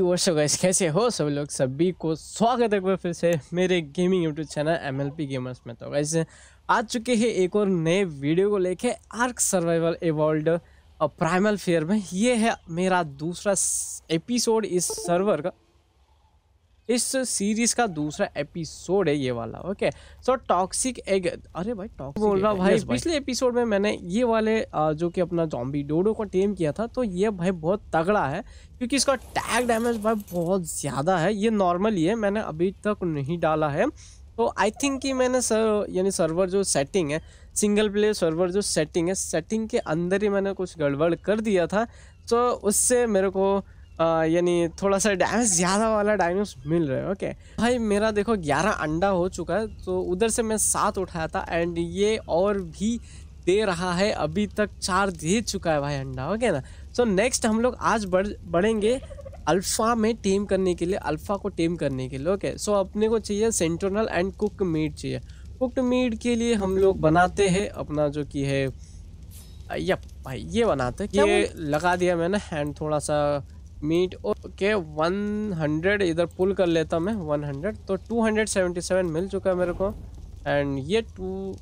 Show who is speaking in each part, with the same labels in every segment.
Speaker 1: वर्षो गाइस कैसे हो सब लोग सभी को स्वागत है फिर से मेरे gaming YouTube channel M L P gamers में तो वैसे आ चुके हैं एक और नए वीडियो को लेके Ark Survival Evolved Primal Fear में ये है मेरा दूसरा एपिसोड इस सर्वर का इस सीरीज का दूसरा एपिसोड है ये वाला ओके सो टॉक्सिक एग अरे भाई टॉक्सिक बोल रहा भाई पिछले एपिसोड में मैंने ये वाले जो कि अपना जॉम्बी डोडो को टेम किया था तो ये भाई बहुत तगड़ा है क्योंकि इसका टैग डैमेज भाई बहुत ज़्यादा है ये नॉर्मली है मैंने अभी तक नहीं डाला है तो आई थिंक कि मैंने सर यानी सर्वर जो सेटिंग है सिंगल प्लेयर सर्वर जो सेटिंग है सेटिंग के अंदर ही मैंने कुछ गड़बड़ कर दिया था तो उससे मेरे को यानी थोड़ा सा डैमेज ज़्यादा वाला डायनोस मिल रहा है ओके भाई मेरा देखो ग्यारह अंडा हो चुका है तो उधर से मैं सात उठाया था एंड ये और भी दे रहा है अभी तक चार दे चुका है भाई अंडा ओके ना सो so, नेक्स्ट हम लोग आज बढ़ बढ़ेंगे अल्फ़ा में टेम करने के लिए अल्फ़ा को टेम करने के लिए ओके सो so, अपने को चाहिए सेंट्रोनल एंड कुक मीट चाहिए कुक मीट के लिए हम लोग बनाते हैं अपना जो कि है यप भाई ये बनाते हैं ये लगा दिया मैंने हैंड थोड़ा सा मीट ओके वन हंड्रेड इधर पुल कर लेता मैं वन हंड्रेड तो टू हंड्रेड सेवेंटी सेवन मिल चुका है मेरे को एंड ये two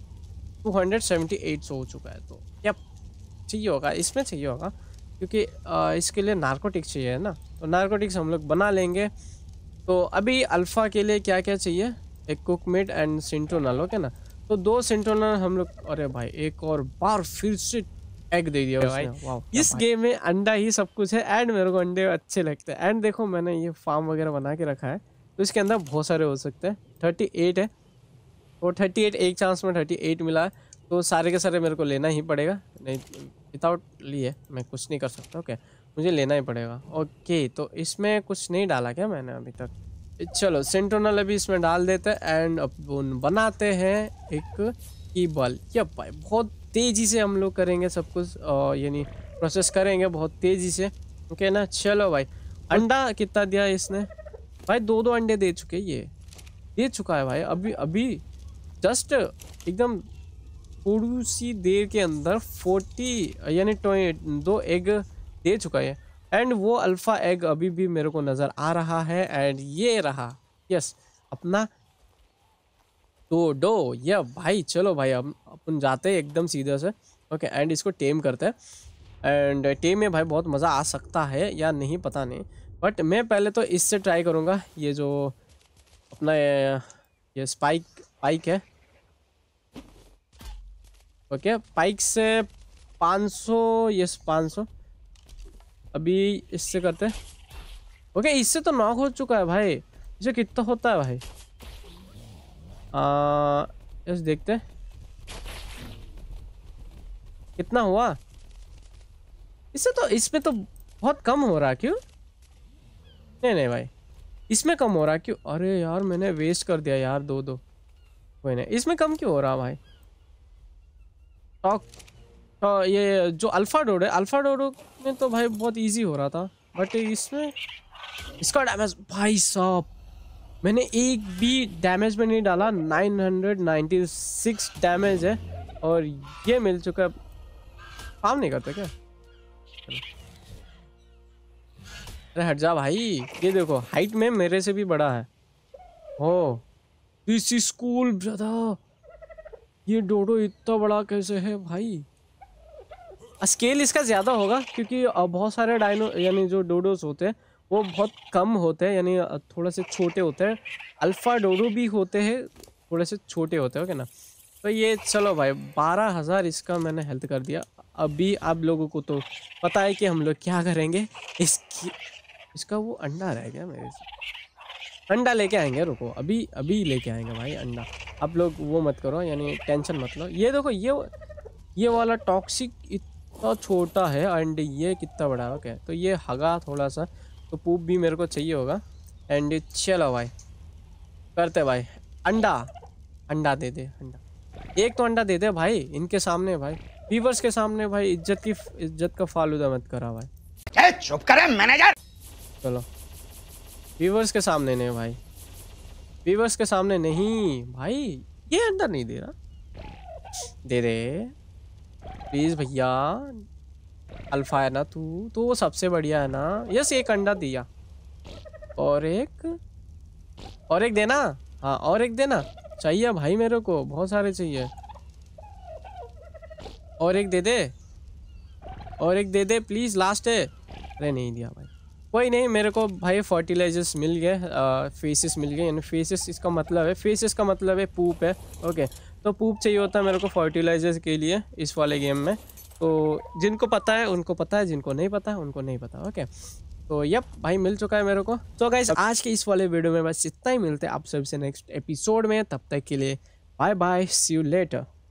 Speaker 1: two hundred seventy eight हो चुका है तो यप चाहिए होगा इसमें चाहिए होगा क्योंकि आ, इसके लिए नार्कोटिक्स चाहिए है ना तो नार्कोटिक्स हम लोग बना लेंगे तो अभी अल्फ़ा के लिए क्या क्या चाहिए एक कुक मीट एंड सिंटोनल ओके ना तो दो सिंटोनल हम लोग अरे भाई एक और बार फिर से एग दे दिया भाई इस गेम में अंडा ही सब कुछ है एंड मेरे को अंडे अच्छे लगते हैं एंड देखो मैंने ये फार्म वगैरह बना के रखा है तो इसके अंदर बहुत सारे हो सकते हैं थर्टी एट है और थर्टी एट एक चांस में थर्टी एट मिला तो सारे के सारे मेरे को लेना ही पड़ेगा नहीं विदाउट लिए मैं कुछ नहीं कर सकता ओके मुझे लेना ही पड़ेगा ओके तो इसमें कुछ नहीं डाला क्या मैंने अभी तक चलो सेंटोनल अभी इसमें डाल देते हैं एंड अपन बनाते हैं एक की बल ये भाई बहुत तेज़ी से हम लोग करेंगे सब कुछ यानी प्रोसेस करेंगे बहुत तेज़ी से ओके ना चलो भाई अंडा कितना दिया इसने भाई दो दो अंडे दे चुके ये दे चुका है भाई अभी अभी जस्ट एकदम थोड़ी सी देर के अंदर फोर्टी यानी दो एग दे चुका है एंड वो अल्फ़ा एग अभी भी मेरे को नज़र आ रहा है एंड ये रहा यस अपना तो डो ये भाई चलो भाई हम अपन जाते हैं एकदम सीधे से ओके एंड इसको टेम करते हैं एंड टेम में भाई बहुत मज़ा आ सकता है या नहीं पता नहीं बट मैं पहले तो इससे ट्राई करूँगा ये जो अपना ये, ये स्पाइक पाइक है ओके पाइक से 500 यस सौ अभी इससे करते हैं ओके इससे तो नॉक हो चुका है भाई इसे कितना होता है भाई आ, यस देखते कितना हुआ इससे तो इसमें तो बहुत कम हो रहा क्यों नहीं नहीं भाई इसमें कम हो रहा क्यों अरे यार मैंने वेस्ट कर दिया यार दो दो कोई नहीं इसमें कम क्यों हो रहा भाई टॉक हाँ, ये जो अल्फ़ा डोड है अल्फ़ा डोडो में तो भाई बहुत इजी हो रहा था बट इसमें इसका डैमेज भाई साहब मैंने एक भी डैमेज में नहीं डाला 996 डैमेज है और ये मिल चुका है काम नहीं करता क्या अरे हट जा भाई ये देखो हाइट में मेरे से भी बड़ा है हो दिस स्कूल ये डोडो इतना बड़ा कैसे है भाई स्केल इसका ज़्यादा होगा क्योंकि बहुत सारे डायनो यानी जो डोडोज होते हैं वो बहुत कम होते हैं यानी थोड़ा से छोटे होते हैं अल्फ़ा डोडो भी होते हैं थोड़े से छोटे होते हैं ओके ना तो ये चलो भाई बारह हज़ार इसका मैंने हेल्थ कर दिया अभी आप लोगों को तो पता है कि हम लोग क्या करेंगे इसकी इसका वो अंडा रह गया मेरे से अंडा लेके आएंगे रुको अभी अभी लेके आएंगे भाई अंडा आप लोग वो मत करो यानी टेंशन मत लो ये देखो ये ये वाला टॉक्सिक इत, कितना छोटा है एंड ये कितना बड़ा है ओके तो ये हगा थोड़ा सा तो पूप भी मेरे को चाहिए होगा एंड चलो भाई करते भाई अंडा अंडा दे दे अंडा एक तो अंडा दे दे भाई इनके सामने भाई वीवर्स के सामने भाई इज्जत की इज्जत का फालूदा मत करा भाई चुप करे मैनेजर चलो वीवर्स के सामने नहीं भाई वीवर्स के सामने नहीं भाई ये अंडा नहीं दे रहा दे दे प्लीज़ भैया अल्फा है ना तू तो वो सबसे बढ़िया है ना यस एक अंडा दिया और एक और एक देना हाँ और एक देना चाहिए भाई मेरे को बहुत सारे चाहिए और एक दे दे और एक दे दे प्लीज़ लास्ट है अरे नहीं दिया भाई कोई नहीं मेरे को भाई फर्टिलाइजर्स मिल गए फेसिस मिल गए यानी फेसिस इसका मतलब है फेसिस का मतलब है पूप है ओके तो पूप चाहिए होता है मेरे को फर्टिलाइजर्स के लिए इस वाले गेम में तो जिनको पता है उनको पता है जिनको नहीं पता है उनको नहीं पता ओके तो यप भाई मिल चुका है मेरे को तो so गाइज आज के इस वाले वीडियो में बस इतना ही मिलते हैं आप सबसे नेक्स्ट एपिसोड में तब तक के लिए bye bye see you letter